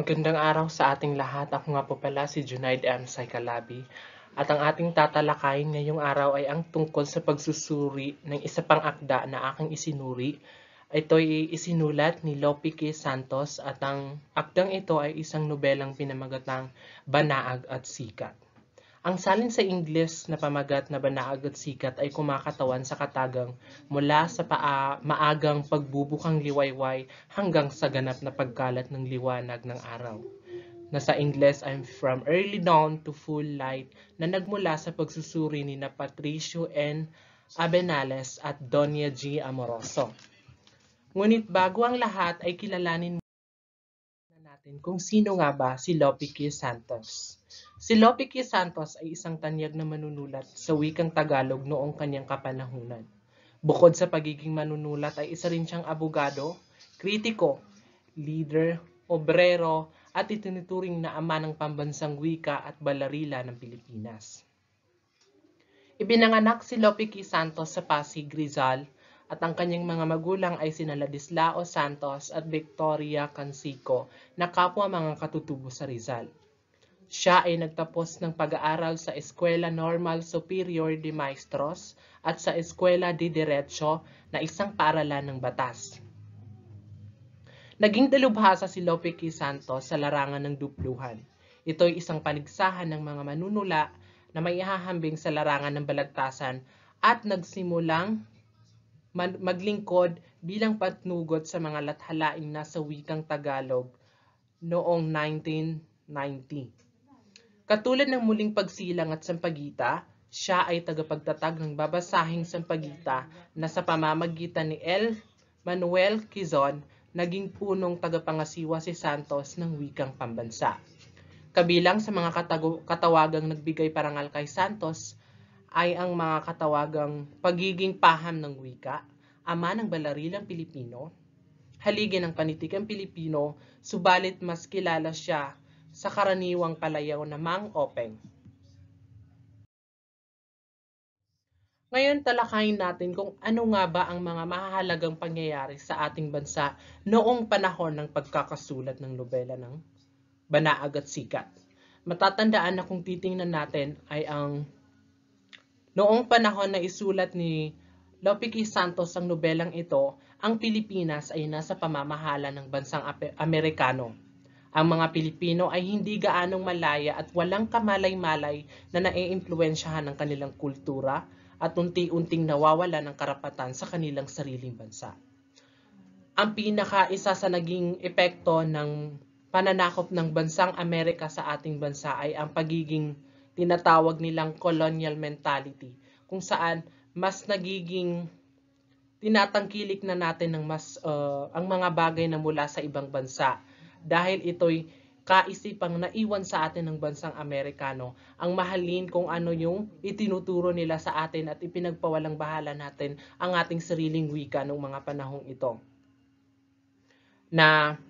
Magandang araw sa ating lahat. Ako nga po pala si Junaid M. Saikalabi. At ang ating tatalakayin ngayong araw ay ang tungkol sa pagsusuri ng isa pang akda na aking isinuri. Ito ay isinulat ni Lopi K. Santos at ang akdang ito ay isang nobelang pinamagatang Banaag at Sikat. Ang salin sa Ingles na pamagat na banaag at sikat ay kumakatawan sa katagang mula sa paa, maagang pagbubukang liwayway hanggang sa ganap na pagkalat ng liwanag ng araw. Na sa Ingles I'm from early dawn to full light na nagmula sa pagsusuri ni na Patricio N. Abenales at Doña G. Amoroso. Ngunit bago ang lahat ay kilalanin natin kung sino nga ba si Lopi Q. Santos. Si Lopi Q. Santos ay isang tanyag na manunulat sa wikang Tagalog noong kanyang kapanahunan. Bukod sa pagiging manunulat ay isa rin siyang abogado, kritiko, leader, obrero, at itinuturing na ama ng pambansang wika at balarila ng Pilipinas. Ibinanganak si Lopi Q. Santos sa Pasig, Rizal, at ang kanyang mga magulang ay sina Ladislao Santos at Victoria Cansico na kapwa mga katutubo sa Rizal. Siya ay nagtapos ng pag-aaral sa Eskwela Normal Superior de Maestros at sa Eskwela de Derecho na isang paaralan ng batas. Naging dalubhasa si Lope K. Santos sa larangan ng dupluhan. Ito ay isang panigsahan ng mga manunula na may ihahambing sa larangan ng balagtasan at nagsimulang maglingkod bilang patnugot sa mga lathalaing nasa wikang Tagalog noong 1990. Katulad ng muling pagsilang at sampagita, siya ay tagapagtatag ng babasahing sampagita na sa pamamagitan ni L. Manuel Quizon naging punong tagapangasiwa si Santos ng wikang pambansa. Kabilang sa mga katago- katawagang nagbigay parangal kay Santos ay ang mga katawagang pagiging paham ng wika, ama ng balarilang Pilipino, haligi ng panitikang Pilipino, subalit mas kilala siya sa karaniwang palayaw na Mang Openg. Ngayon talakayin natin kung ano nga ba ang mga mahalagang pangyayari sa ating bansa noong panahon ng pagkakasulat ng nobela ng Banaag at Sikat. Matatandaan na kung titingnan natin ay ang Noong panahon na isulat ni Lopiqui Santos ang nobelang ito, ang Pilipinas ay nasa pamamahala ng bansang Amerikano. Ang mga Pilipino ay hindi gaanong malaya at walang kamalay-malay na naiimpluensyahan ng kanilang kultura at unti-unting nawawala ng karapatan sa kanilang sariling bansa. Ang pinaka-isa sa naging epekto ng pananakop ng bansang Amerika sa ating bansa ay ang pagiging tinatawag nilang colonial mentality kung saan mas nagiging tinatangkilik na natin ng mas uh, ang mga bagay na mula sa ibang bansa dahil ito'y kaisipang naiwan sa atin ng bansang Amerikano ang mahalin kung ano yung itinuturo nila sa atin at ipinagpawalang bahala natin ang ating sariling wika ng mga panahong ito. Na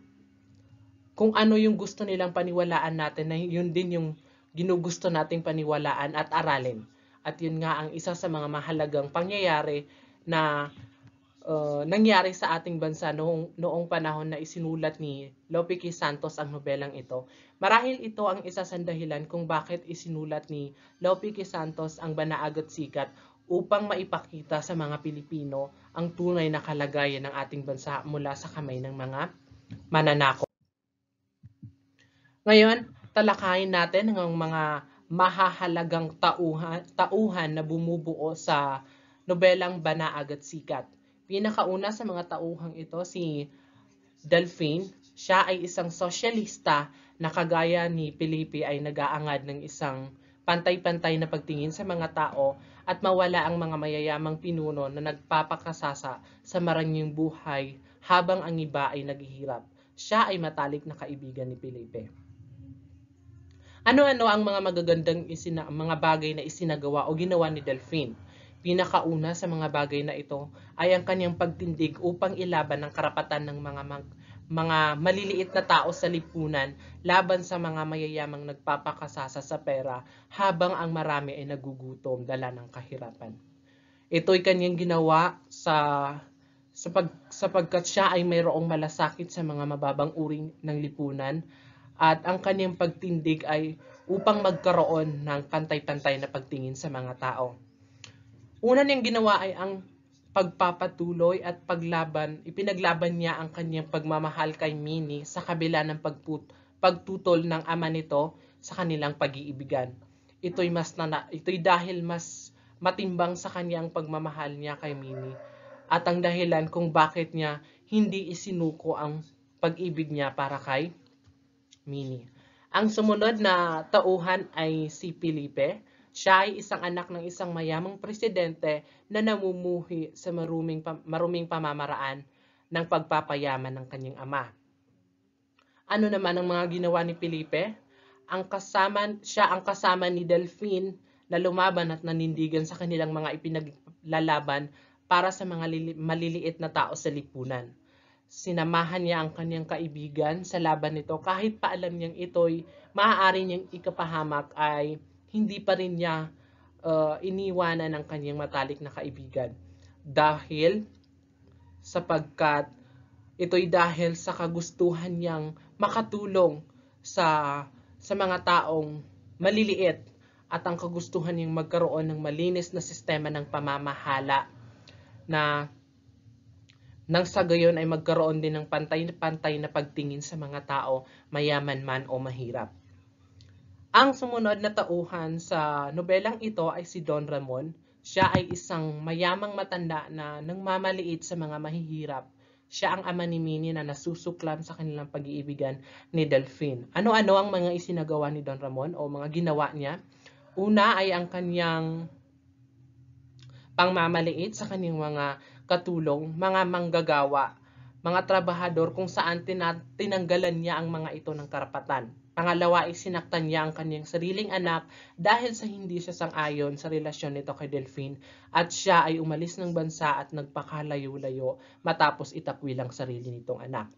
kung ano yung gusto nilang paniwalaan natin na yun din yung ginugusto nating paniwalaan at aralin. At yun nga ang isa sa mga mahalagang pangyayari na uh, nangyari sa ating bansa noong, noong panahon na isinulat ni Lope K. Santos ang nobelang ito. Marahil ito ang isa sa dahilan kung bakit isinulat ni Lope K. Santos ang Banaag at Sikat upang maipakita sa mga Pilipino ang tunay na kalagayan ng ating bansa mula sa kamay ng mga mananakop. Ngayon, talakayin natin ang mga mahahalagang tauhan, tauhan na bumubuo sa nobelang banaag at Sikat. Pinakauna sa mga tauhang ito si Delphine. Siya ay isang sosyalista na kagaya ni Felipe ay nag-aangad ng isang pantay-pantay na pagtingin sa mga tao at mawala ang mga mayayamang pinuno na nagpapakasasa sa maranying buhay habang ang iba ay naghihirap. Siya ay matalik na kaibigan ni Felipe. Ano-ano ang mga magagandang isina, mga bagay na isinagawa o ginawa ni Delphine? Pinakauna sa mga bagay na ito ay ang kanyang pagtindig upang ilaban ang karapatan ng mga mag, mga maliliit na tao sa lipunan laban sa mga mayayamang nagpapakasasa sa pera habang ang marami ay nagugutom dala ng kahirapan. Ito'y kanyang ginawa sa sa pag, sapagkat siya ay mayroong malasakit sa mga mababang uri ng lipunan at ang kanyang pagtindig ay upang magkaroon ng pantay-pantay na pagtingin sa mga tao. Una niyang ginawa ay ang pagpapatuloy at paglaban, ipinaglaban niya ang kanyang pagmamahal kay Minnie sa kabila ng pagput pagtutol ng ama nito sa kanilang pag-iibigan. Ito'y mas na, ito'y dahil mas matimbang sa kanya pagmamahal niya kay Minnie at ang dahilan kung bakit niya hindi isinuko ang pag-ibig niya para kay Mini. Ang sumunod na tauhan ay si Felipe. Siya ay isang anak ng isang mayamang presidente na namumuhi sa maruming, maruming pamamaraan ng pagpapayaman ng kanyang ama. Ano naman ang mga ginawa ni Felipe? Ang kasama, siya ang kasama ni Delphine na lumaban at nanindigan sa kanilang mga ipinaglalaban para sa mga maliliit na tao sa lipunan. Sinamahan niya ang kanyang kaibigan sa laban nito kahit pa alam niyang ito'y maaari niyang ikapahamak ay hindi pa rin niya uh, iniwanan ng kanyang matalik na kaibigan. Dahil sapagkat ito'y dahil sa kagustuhan niyang makatulong sa sa mga taong maliliit at ang kagustuhan niyang magkaroon ng malinis na sistema ng pamamahala na nang sa gayon ay magkaroon din ng pantay-pantay na pagtingin sa mga tao, mayaman man o mahirap. Ang sumunod na tauhan sa nobelang ito ay si Don Ramon. Siya ay isang mayamang matanda na nangmamaliit sa mga mahihirap. Siya ang ama ni Minnie na nasusuklam sa kanilang pag-iibigan ni Delphine. Ano-ano ang mga isinagawa ni Don Ramon o mga ginawa niya? Una ay ang kanyang pangmamaliit sa kanyang mga katulong, mga manggagawa, mga trabahador kung saan tinanggalan niya ang mga ito ng karapatan. Pangalawa ay sinaktan niya ang kanyang sariling anak dahil sa hindi siya sang-ayon sa relasyon nito kay Delphine at siya ay umalis ng bansa at nagpakalayo-layo matapos itakwil ang sarili nitong anak.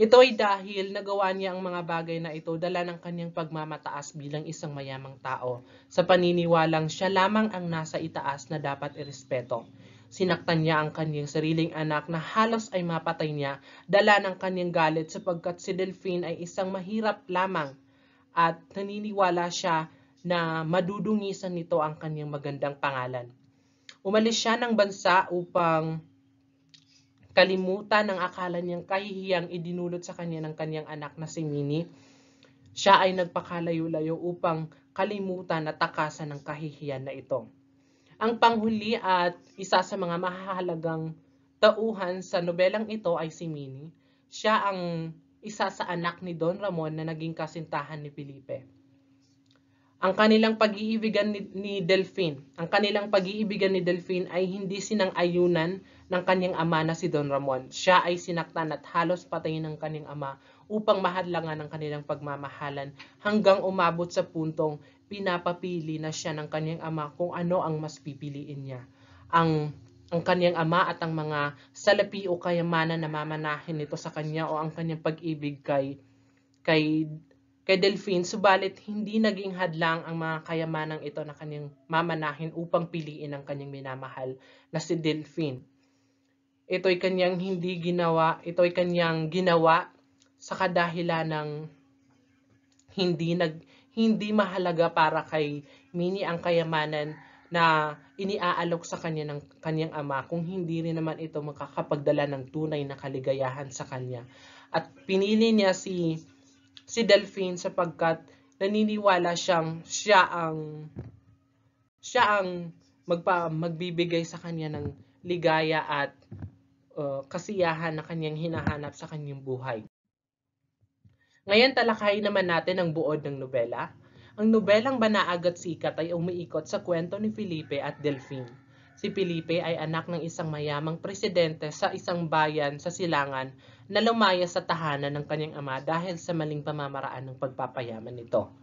Ito ay dahil nagawa niya ang mga bagay na ito dala ng kanyang pagmamataas bilang isang mayamang tao sa paniniwalang siya lamang ang nasa itaas na dapat irespeto. Sinaktan niya ang kanyang sariling anak na halos ay mapatay niya, dala ng kanyang galit sapagkat si Delphine ay isang mahirap lamang at naniniwala siya na madudungisan nito ang kanyang magandang pangalan. Umalis siya ng bansa upang kalimutan ang akala niyang kahihiyang idinulot sa kanya ng kanyang anak na si Minnie. Siya ay nagpakalayo-layo upang kalimutan at takasan ng kahihiyan na ito. Ang panghuli at isa sa mga mahalagang tauhan sa nobelang ito ay si Minnie. Siya ang isa sa anak ni Don Ramon na naging kasintahan ni Felipe. Ang kanilang pag-iibigan ni, Delphine, ang kanilang pag-iibigan ni Delphine ay hindi sinang-ayunan ng kanyang ama na si Don Ramon. Siya ay sinaktan at halos patayin ng kanyang ama upang mahadlangan ang kanilang pagmamahalan hanggang umabot sa puntong pinapapili na siya ng kanyang ama kung ano ang mas pipiliin niya. Ang ang kanyang ama at ang mga salapi o kayamanan na mamanahin nito sa kanya o ang kanyang pag-ibig kay kay kay Delphine subalit hindi naging hadlang ang mga kayamanang ito na kanyang mamanahin upang piliin ang kanyang minamahal na si Delphine. Ito'y kanyang hindi ginawa, ito'y kanyang ginawa sa kadahilan ng hindi nag hindi mahalaga para kay Mini ang kayamanan na iniaalok sa kanya ng kanyang ama kung hindi rin naman ito makakapagdala ng tunay na kaligayahan sa kanya. At pinili niya si si Delphine sapagkat naniniwala siyang siya ang siya ang magpa, magbibigay sa kanya ng ligaya at uh, kasiyahan na kanyang hinahanap sa kanyang buhay. Ngayon talakayin naman natin ang buod ng nobela. Ang nobelang Banaag at Sikat ay umiikot sa kwento ni Felipe at Delphine. Si Felipe ay anak ng isang mayamang presidente sa isang bayan sa Silangan na lumaya sa tahanan ng kanyang ama dahil sa maling pamamaraan ng pagpapayaman nito.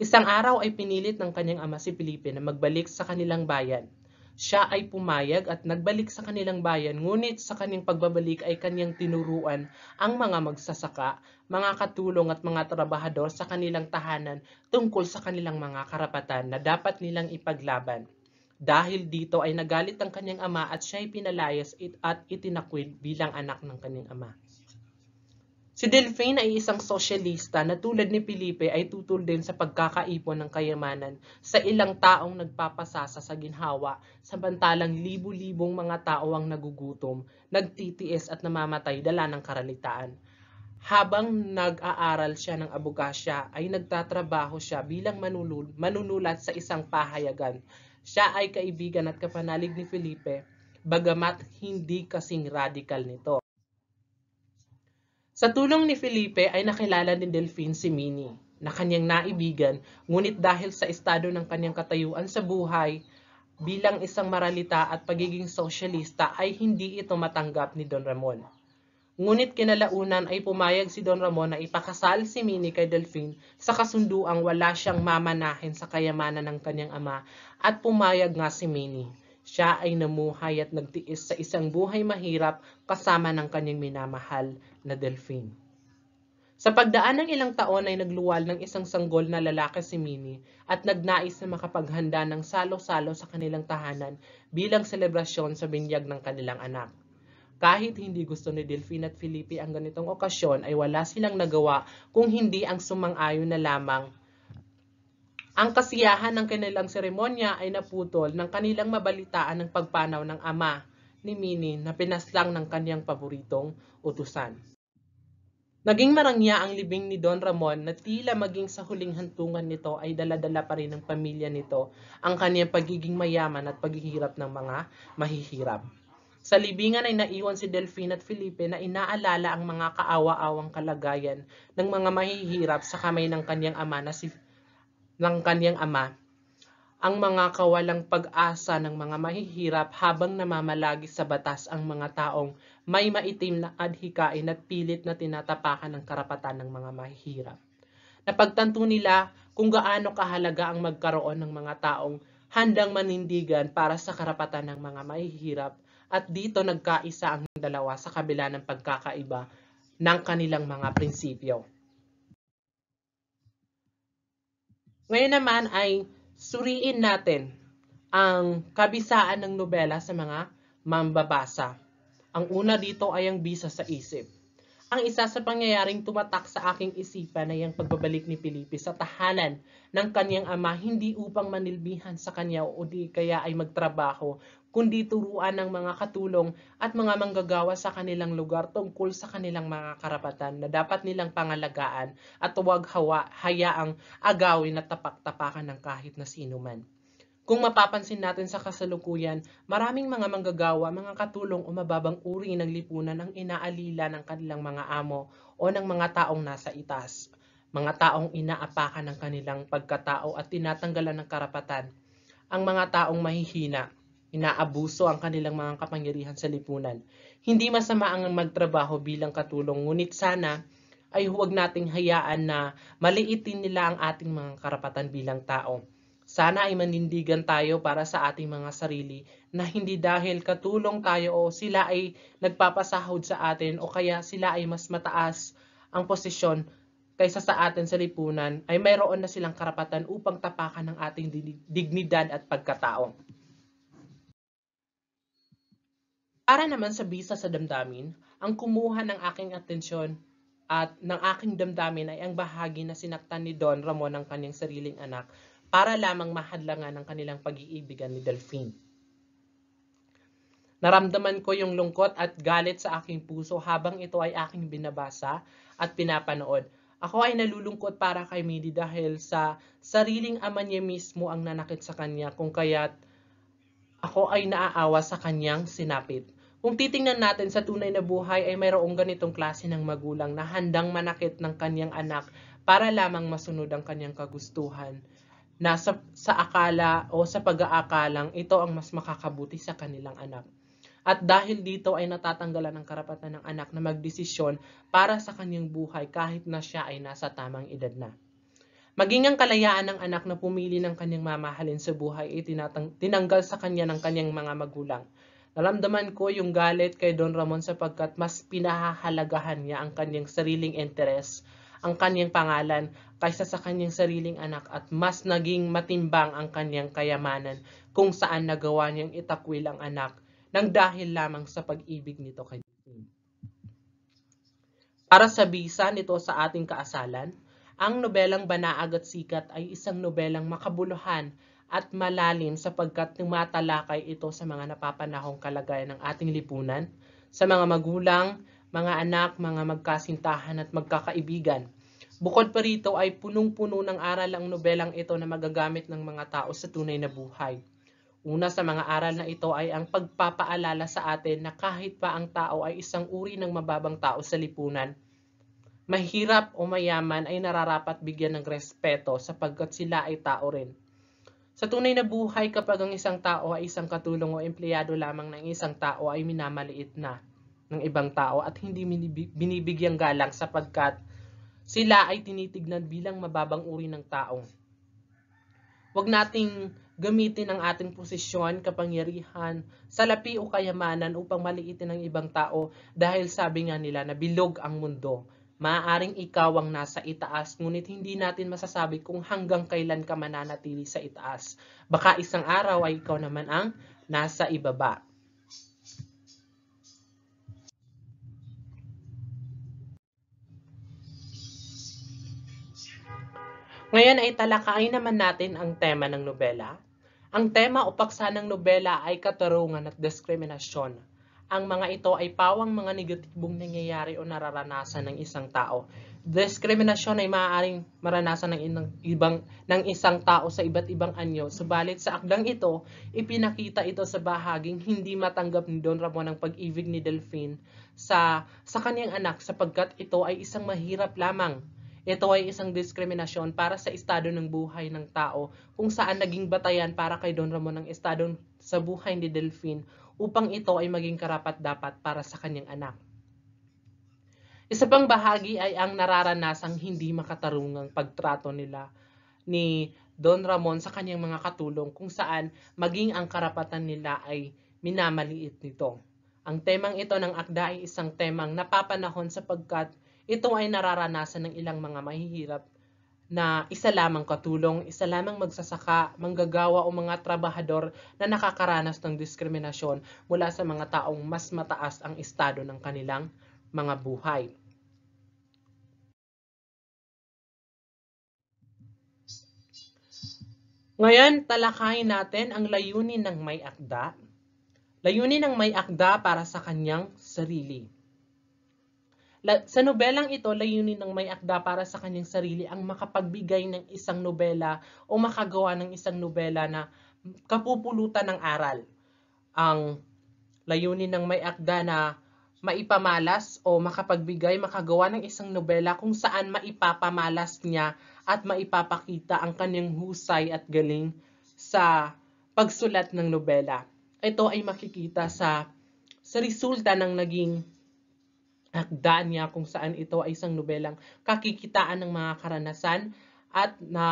Isang araw ay pinilit ng kanyang ama si Felipe na magbalik sa kanilang bayan siya ay pumayag at nagbalik sa kanilang bayan, ngunit sa kanyang pagbabalik ay kaniyang tinuruan ang mga magsasaka, mga katulong at mga trabahador sa kanilang tahanan tungkol sa kanilang mga karapatan na dapat nilang ipaglaban. Dahil dito ay nagalit ang kanyang ama at siya ay pinalayas it at itinakwil bilang anak ng kanyang ama. Si Delphine ay isang sosyalista na tulad ni Felipe ay tutol din sa pagkakaipon ng kayamanan sa ilang taong nagpapasasa sa ginhawa, samantalang libu-libong mga tao ang nagugutom, nagtitiis at namamatay dala ng karalitaan. Habang nag-aaral siya ng abogasya ay nagtatrabaho siya bilang manulul, manunulat sa isang pahayagan. Siya ay kaibigan at kapanalig ni Felipe, bagamat hindi kasing radical nito. Sa tulong ni Felipe ay nakilala ni Delphine si Minnie na kanyang naibigan ngunit dahil sa estado ng kanyang katayuan sa buhay bilang isang maralita at pagiging sosyalista ay hindi ito matanggap ni Don Ramon. Ngunit kinalaunan ay pumayag si Don Ramon na ipakasal si Minnie kay Delphine sa kasunduang wala siyang mamanahin sa kayamanan ng kanyang ama at pumayag nga si Minnie. Siya ay namuhay at nagtiis sa isang buhay mahirap kasama ng kanyang minamahal na Delphine. Sa pagdaan ng ilang taon ay nagluwal ng isang sanggol na lalaki si Minnie at nagnais na makapaghanda ng salo-salo sa kanilang tahanan bilang selebrasyon sa binyag ng kanilang anak. Kahit hindi gusto ni Delphine at Felipe ang ganitong okasyon ay wala silang nagawa kung hindi ang sumang-ayon na lamang. Ang kasiyahan ng kanilang seremonya ay naputol ng kanilang mabalitaan ng pagpanaw ng ama ni Minnie na pinaslang ng kanyang paboritong utusan. Naging marangya ang libing ni Don Ramon na tila maging sa huling hantungan nito ay daladala pa rin ng pamilya nito ang kaniyang pagiging mayaman at paghihirap ng mga mahihirap. Sa libingan ay naiwan si Delphine at Felipe na inaalala ang mga kaawa-awang kalagayan ng mga mahihirap sa kamay ng kaniyang ama na si ng kaniyang ama ang mga kawalang pag-asa ng mga mahihirap habang namamalagi sa batas ang mga taong may maitim na adhikain at pilit na tinatapakan ng karapatan ng mga mahihirap. Napagtanto nila kung gaano kahalaga ang magkaroon ng mga taong handang manindigan para sa karapatan ng mga mahihirap at dito nagkaisa ang dalawa sa kabila ng pagkakaiba ng kanilang mga prinsipyo. Ngayon naman ay suriin natin ang kabisaan ng nobela sa mga mambabasa. Ang una dito ay ang bisa sa isip. Ang isa sa pangyayaring tumatak sa aking isipan ay ang pagbabalik ni Pilipi sa tahanan ng kanyang ama hindi upang manilbihan sa kanya o di kaya ay magtrabaho, kundi turuan ng mga katulong at mga manggagawa sa kanilang lugar tungkol sa kanilang mga karapatan na dapat nilang pangalagaan at huwag hawa, hayaang agawin at tapak-tapakan ng kahit na sino man. Kung mapapansin natin sa kasalukuyan, maraming mga manggagawa, mga katulong o mababang uri ng lipunan ang inaalila ng kanilang mga amo o ng mga taong nasa itas. Mga taong inaapakan ng kanilang pagkatao at tinatanggalan ng karapatan. Ang mga taong mahihina, inaabuso ang kanilang mga kapangyarihan sa lipunan. Hindi masama ang magtrabaho bilang katulong, ngunit sana ay huwag nating hayaan na maliitin nila ang ating mga karapatan bilang tao. Sana ay manindigan tayo para sa ating mga sarili na hindi dahil katulong tayo o sila ay nagpapasahod sa atin o kaya sila ay mas mataas ang posisyon kaysa sa atin sa lipunan ay mayroon na silang karapatan upang tapakan ng ating dignidad at pagkatao. Para naman sa bisa sa damdamin, ang kumuha ng aking atensyon at ng aking damdamin ay ang bahagi na sinaktan ni Don Ramon ng kanyang sariling anak para lamang mahadlangan ang kanilang pag-iibigan ni Delphine. Naramdaman ko yung lungkot at galit sa aking puso habang ito ay aking binabasa at pinapanood. Ako ay nalulungkot para kay Midi dahil sa sariling ama niya mismo ang nanakit sa kanya kung kaya't ako ay naaawa sa kanyang sinapit. Kung titingnan natin sa tunay na buhay ay mayroong ganitong klase ng magulang na handang manakit ng kanyang anak para lamang masunod ang kanyang kagustuhan nasa sa akala o sa pag-aakalang ito ang mas makakabuti sa kanilang anak. At dahil dito ay natatanggalan ng karapatan ng anak na magdesisyon para sa kanyang buhay kahit na siya ay nasa tamang edad na. Maging ang kalayaan ng anak na pumili ng kanyang mamahalin sa buhay ay tinatang, tinanggal sa kanya ng kanyang mga magulang. Nalamdaman ko yung galit kay Don Ramon sapagkat mas pinahahalagahan niya ang kanyang sariling interes ang kanyang pangalan kaysa sa kanyang sariling anak at mas naging matimbang ang kanyang kayamanan kung saan nagawa niyang itakwil ang anak nang dahil lamang sa pag-ibig nito kay Tim. Para sa bisa nito sa ating kaasalan, ang nobelang Banaag at Sikat ay isang nobelang makabuluhan at malalim sapagkat tumatalakay ito sa mga napapanahong kalagayan ng ating lipunan, sa mga magulang, mga anak, mga magkasintahan at magkakaibigan. Bukod pa rito ay punong-puno ng aral ang nobelang ito na magagamit ng mga tao sa tunay na buhay. Una sa mga aral na ito ay ang pagpapaalala sa atin na kahit pa ang tao ay isang uri ng mababang tao sa lipunan, mahirap o mayaman ay nararapat bigyan ng respeto sapagkat sila ay tao rin. Sa tunay na buhay kapag ang isang tao ay isang katulong o empleyado lamang ng isang tao ay minamaliit na ng ibang tao at hindi binibigyang galang sapagkat sila ay tinitignan bilang mababang uri ng tao. Huwag nating gamitin ang ating posisyon, kapangyarihan, salapi o kayamanan upang maliitin ang ibang tao dahil sabi nga nila na bilog ang mundo. Maaaring ikaw ang nasa itaas, ngunit hindi natin masasabi kung hanggang kailan ka mananatili sa itaas. Baka isang araw ay ikaw naman ang nasa ibaba. Ngayon ay talakayin naman natin ang tema ng nobela. Ang tema o paksa ng nobela ay katarungan at diskriminasyon. Ang mga ito ay pawang mga negatibong nangyayari o nararanasan ng isang tao. Diskriminasyon ay maaaring maranasan ng, inang, ibang, ng isang tao sa iba't ibang anyo. Subalit sa akdang ito, ipinakita ito sa bahaging hindi matanggap ni Don Ramon ang pag-ibig ni Delphine sa, sa kanyang anak sapagkat ito ay isang mahirap lamang ito ay isang diskriminasyon para sa estado ng buhay ng tao kung saan naging batayan para kay Don Ramon ang estado sa buhay ni Delphine upang ito ay maging karapat-dapat para sa kanyang anak. Isa pang bahagi ay ang nararanasang hindi makatarungang pagtrato nila ni Don Ramon sa kanyang mga katulong kung saan maging ang karapatan nila ay minamaliit nito. Ang temang ito ng akda ay isang temang napapanahon sapagkat ito ay nararanasan ng ilang mga mahihirap na isa lamang katulong, isa lamang magsasaka, manggagawa o mga trabahador na nakakaranas ng diskriminasyon mula sa mga taong mas mataas ang estado ng kanilang mga buhay. Ngayon, talakayin natin ang layunin ng may akda. Layunin ng may akda para sa kanyang sarili. Sa nobelang ito, layunin ng may akda para sa kanyang sarili ang makapagbigay ng isang nobela o makagawa ng isang nobela na kapupulutan ng aral. Ang layunin ng may akda na maipamalas o makapagbigay, makagawa ng isang nobela kung saan maipapamalas niya at maipapakita ang kanyang husay at galing sa pagsulat ng nobela. Ito ay makikita sa sa resulta ng naging akda niya kung saan ito ay isang nobelang kakikitaan ng mga karanasan at na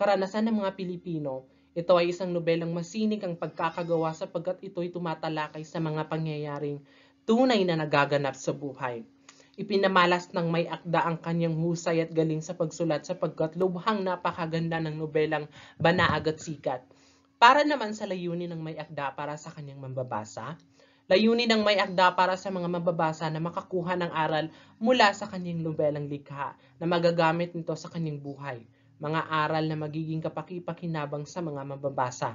karanasan ng mga Pilipino. Ito ay isang nobelang masinig ang pagkakagawa sapagkat ito'y tumatalakay sa mga pangyayaring tunay na nagaganap sa buhay. Ipinamalas ng may akda ang kanyang husay at galing sa pagsulat sapagkat lubhang napakaganda ng nobelang Banaag at Sikat. Para naman sa layunin ng may akda para sa kanyang mambabasa, layunin ng may akda para sa mga mababasa na makakuha ng aral mula sa kanyang nobelang likha na magagamit nito sa kanyang buhay, mga aral na magiging kapakipakinabang sa mga mababasa.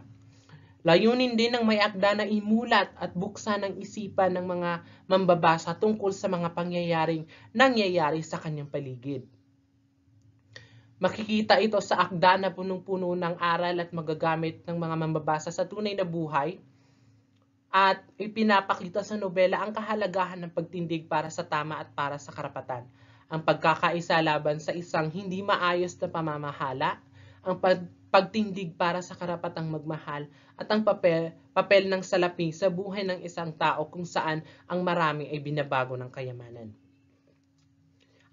Layunin din ng may akda na imulat at buksan ang isipan ng mga mambabasa tungkol sa mga pangyayaring nangyayari sa kanyang paligid. Makikita ito sa akda na punong-puno ng aral at magagamit ng mga mambabasa sa tunay na buhay at ipinapakita sa nobela ang kahalagahan ng pagtindig para sa tama at para sa karapatan, ang pagkakaisa laban sa isang hindi maayos na pamamahala, ang pag pagtindig para sa karapatang magmahal at ang papel, papel ng salapi sa buhay ng isang tao kung saan ang marami ay binabago ng kayamanan.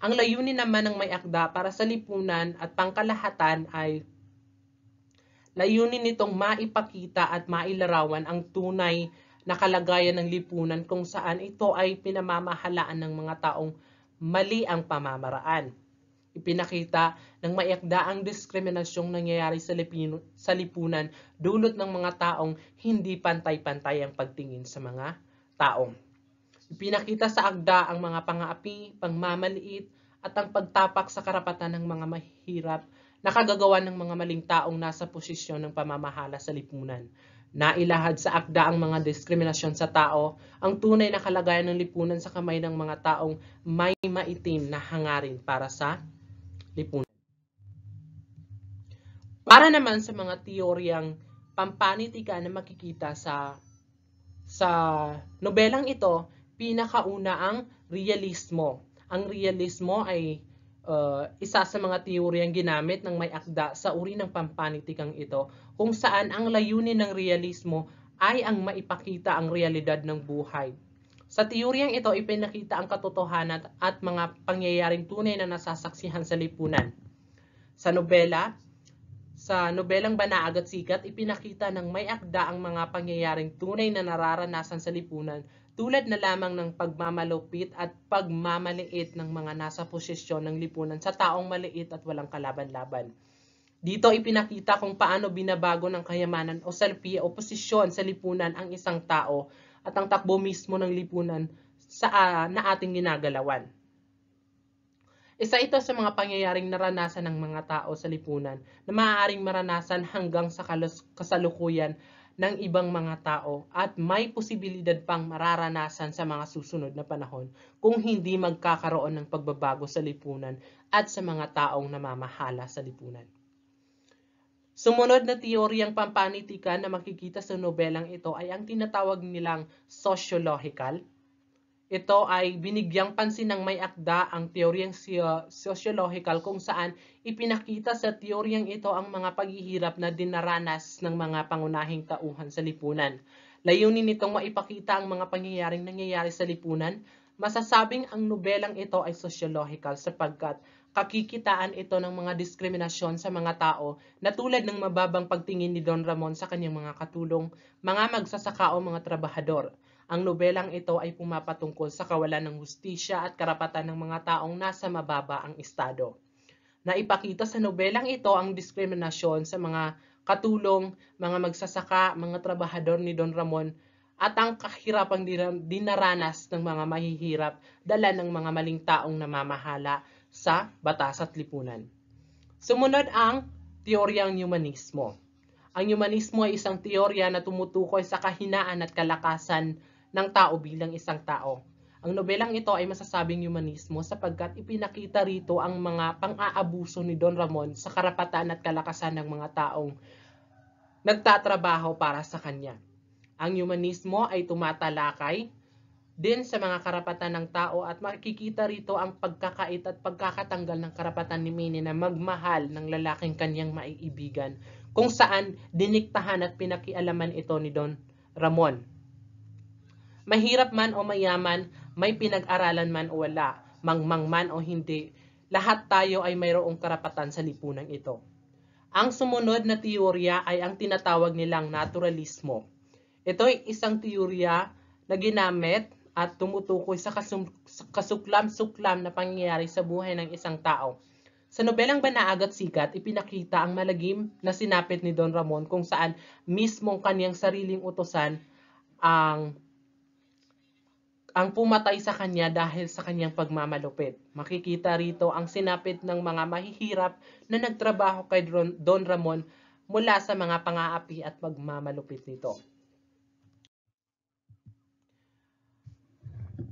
Ang layunin naman ng may akda para sa lipunan at pangkalahatan ay layunin nitong maipakita at mailarawan ang tunay na kalagayan ng lipunan kung saan ito ay pinamamahalaan ng mga taong mali ang pamamaraan. Ipinakita ng maiakda ang diskriminasyong nangyayari sa, lipino, sa lipunan dulot ng mga taong hindi pantay-pantay ang pagtingin sa mga tao. Ipinakita sa agda ang mga pangaapi, pangmamaliit, at ang pagtapak sa karapatan ng mga mahirap na kagagawa ng mga maling taong nasa posisyon ng pamamahala sa lipunan. Nailahad sa akda ang mga diskriminasyon sa tao, ang tunay na kalagayan ng lipunan sa kamay ng mga taong may maitim na hangarin para sa lipunan. Para naman sa mga teoryang pampanitikan na makikita sa sa nobelang ito, pinakauna ang realismo. Ang realismo ay uh, isa sa mga teoryang ginamit ng may akda sa uri ng pampanitikang ito kung saan ang layunin ng realismo ay ang maipakita ang realidad ng buhay. Sa teoryang ito, ipinakita ang katotohanan at mga pangyayaring tunay na nasasaksihan sa lipunan. Sa nobela, sa nobelang Banaag at Sikat, ipinakita ng may akda ang mga pangyayaring tunay na nararanasan sa lipunan tulad na lamang ng pagmamalupit at pagmamaliit ng mga nasa posisyon ng lipunan sa taong maliit at walang kalaban-laban. Dito ipinakita kung paano binabago ng kayamanan o salpi o posisyon sa lipunan ang isang tao at ang takbo mismo ng lipunan sa, uh, na ating ginagalawan. Isa ito sa mga pangyayaring naranasan ng mga tao sa lipunan na maaaring maranasan hanggang sa kasalukuyan ng ibang mga tao at may posibilidad pang mararanasan sa mga susunod na panahon kung hindi magkakaroon ng pagbabago sa lipunan at sa mga taong namamahala sa lipunan. Sumunod na teoryang pampanitikan na makikita sa nobelang ito ay ang tinatawag nilang sociological ito ay binigyang pansin ng may akda ang teoryang sociological kung saan ipinakita sa teoryang ito ang mga paghihirap na dinaranas ng mga pangunahing tauhan sa lipunan. Layunin nitong maipakita ang mga pangyayaring nangyayari sa lipunan, masasabing ang nobelang ito ay sociological sapagkat kakikitaan ito ng mga diskriminasyon sa mga tao na tulad ng mababang pagtingin ni Don Ramon sa kanyang mga katulong, mga magsasaka o mga trabahador. Ang nobelang ito ay pumapatungkol sa kawalan ng hustisya at karapatan ng mga taong nasa mababa ang estado. Naipakita sa nobelang ito ang diskriminasyon sa mga katulong, mga magsasaka, mga trabahador ni Don Ramon at ang kahirapang dinaranas ng mga mahihirap dala ng mga maling taong namamahala sa batas at lipunan. Sumunod ang teoryang humanismo. Ang humanismo ay isang teorya na tumutukoy sa kahinaan at kalakasan ng tao bilang isang tao. Ang nobelang ito ay masasabing humanismo sapagkat ipinakita rito ang mga pang-aabuso ni Don Ramon sa karapatan at kalakasan ng mga taong nagtatrabaho para sa kanya. Ang humanismo ay tumatalakay din sa mga karapatan ng tao at makikita rito ang pagkakait at pagkakatanggal ng karapatan ni Minnie na magmahal ng lalaking kanyang maiibigan kung saan diniktahan at pinakialaman ito ni Don Ramon Mahirap man o mayaman, may pinag-aralan man o wala, mangmang man o hindi, lahat tayo ay mayroong karapatan sa lipunan ito. Ang sumunod na teorya ay ang tinatawag nilang naturalismo. Ito ay isang teorya na ginamit at tumutukoy sa kasuklam-suklam na pangyayari sa buhay ng isang tao. Sa nobelang Banaag at Sikat, ipinakita ang malagim na sinapit ni Don Ramon kung saan mismong kaniyang sariling utosan ang ang pumatay sa kanya dahil sa kanyang pagmamalupit. Makikita rito ang sinapit ng mga mahihirap na nagtrabaho kay Don Ramon mula sa mga pangaapi at pagmamalupit nito.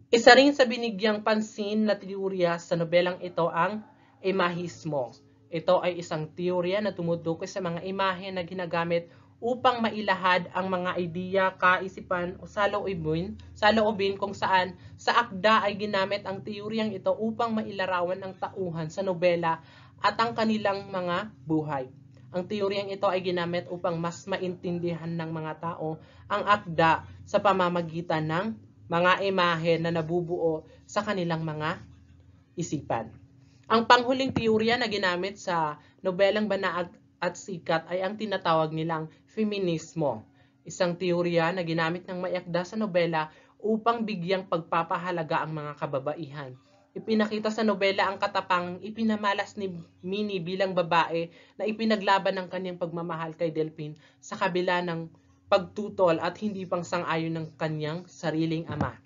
Isa rin sa binigyang pansin na teorya sa nobelang ito ang imahismo. Ito ay isang teorya na tumutukoy sa mga imahe na ginagamit upang mailahad ang mga ideya, kaisipan o saloobin, saloobin kung saan sa akda ay ginamit ang teoryang ito upang mailarawan ang tauhan sa nobela at ang kanilang mga buhay. Ang teoryang ito ay ginamit upang mas maintindihan ng mga tao ang akda sa pamamagitan ng mga imahen na nabubuo sa kanilang mga isipan. Ang panghuling teorya na ginamit sa nobelang Banaag at sikat ay ang tinatawag nilang feminismo, isang teorya na ginamit ng mayakda sa nobela upang bigyang pagpapahalaga ang mga kababaihan. Ipinakita sa nobela ang katapang ipinamalas ni Minnie bilang babae na ipinaglaban ng kanyang pagmamahal kay Delphine sa kabila ng pagtutol at hindi pang sangayon ng kanyang sariling ama.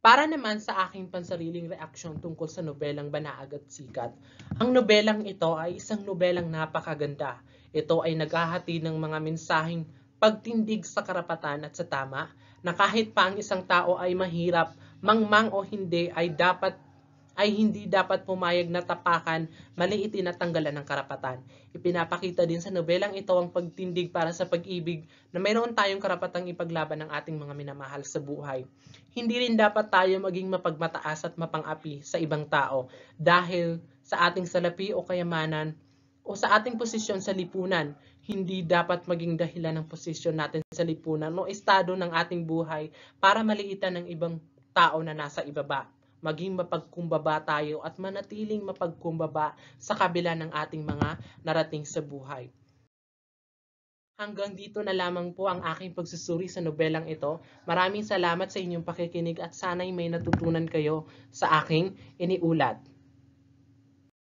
Para naman sa aking pansariling reaksyon tungkol sa nobelang Banaag at Sikat, ang nobelang ito ay isang nobelang napakaganda. Ito ay naghahati ng mga mensaheng pagtindig sa karapatan at sa tama na kahit pa ang isang tao ay mahirap, mangmang o hindi ay dapat ay hindi dapat pumayag na tapakan, maliitin at tanggalan ng karapatan. Ipinapakita din sa nobelang ito ang pagtindig para sa pag-ibig na mayroon tayong karapatang ipaglaban ng ating mga minamahal sa buhay hindi rin dapat tayo maging mapagmataas at mapangapi sa ibang tao dahil sa ating salapi o kayamanan o sa ating posisyon sa lipunan, hindi dapat maging dahilan ng posisyon natin sa lipunan o estado ng ating buhay para maliitan ng ibang tao na nasa ibaba. Maging mapagkumbaba tayo at manatiling mapagkumbaba sa kabila ng ating mga narating sa buhay. Hanggang dito na lamang po ang aking pagsusuri sa nobelang ito. Maraming salamat sa inyong pakikinig at sana'y may natutunan kayo sa aking iniulat.